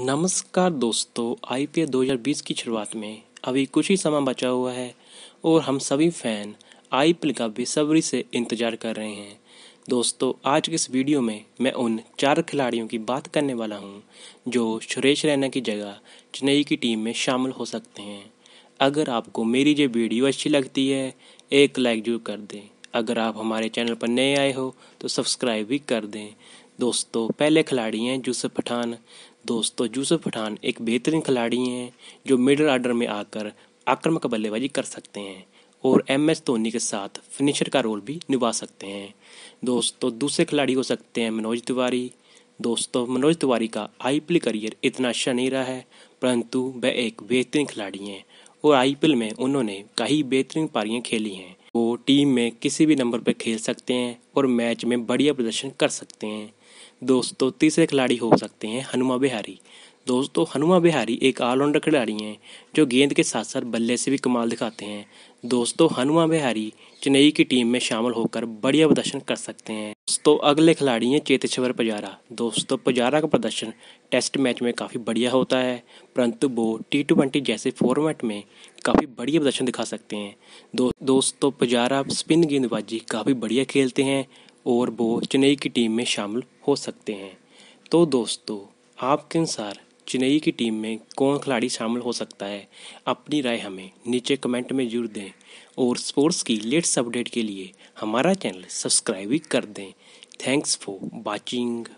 नमस्कार दोस्तों आईपीएल 2020 की शुरुआत में अभी कुछ ही समय बचा हुआ है और हम सभी फैन आईपीएल का बेसब्री से इंतजार कर रहे हैं दोस्तों आज के इस वीडियो में मैं उन चार खिलाड़ियों की बात करने वाला हूं जो सुरेश रैना की जगह चेन्नई की टीम में शामिल हो सकते हैं अगर आपको मेरी ये वीडियो अच्छी लगती है एक लाइक जरूर कर दें अगर आप हमारे चैनल पर नए आए हो तो सब्सक्राइब भी कर दें दोस्तों पहले खिलाड़ी हैं जूसफ पठान दोस्तों जूसफ पठान एक बेहतरीन खिलाड़ी हैं जो मिडल आर्डर में आकर आक्रमक बल्लेबाजी कर सकते हैं और एम एस धोनी के साथ फिनिशर का रोल भी निभा सकते हैं दोस्तों दूसरे खिलाड़ी हो सकते हैं मनोज तिवारी दोस्तों मनोज तिवारी का एल करियर इतना अच्छा नहीं रहा है परंतु वह एक बेहतरीन खिलाड़ी हैं और एल में उन्होंने कई बेहतरीन पारियां खेली हैं वो टीम में किसी भी नंबर पर खेल सकते हैं और मैच में बढ़िया प्रदर्शन कर सकते हैं दोस्तों तीसरे खिलाड़ी हो सकते हैं हनुमा बिहारी दोस्तों हनुमा बिहारी एक ऑलराउंडर खिलाड़ी हैं जो गेंद के साथ साथ बल्ले से भी कमाल दिखाते हैं दोस्तों हनुमा बिहारी चेन्नई की टीम में शामिल होकर बढ़िया प्रदर्शन कर सकते हैं दोस्तों अगले खिलाड़ी हैं चेतेश्वर पुजारा दोस्तों पुजारा का प्रदर्शन टेस्ट मैच में काफ़ी बढ़िया होता है परंतु वो टी ट्वेंटी जैसे फॉर्मेट में काफ़ी बढ़िया प्रदर्शन दिखा सकते हैं दो, दोस्तों पुजारा स्पिन गेंदबाजी काफ़ी बढ़िया खेलते हैं और वो चेन्नई की टीम में शामिल हो सकते हैं तो दोस्तों आपके अनुसार चेन्नई की टीम में कौन खिलाड़ी शामिल हो सकता है अपनी राय हमें नीचे कमेंट में जरूर दें और स्पोर्ट्स की लेटेस्ट अपडेट के लिए हमारा चैनल सब्सक्राइब भी कर दें थैंक्स फॉर वॉचिंग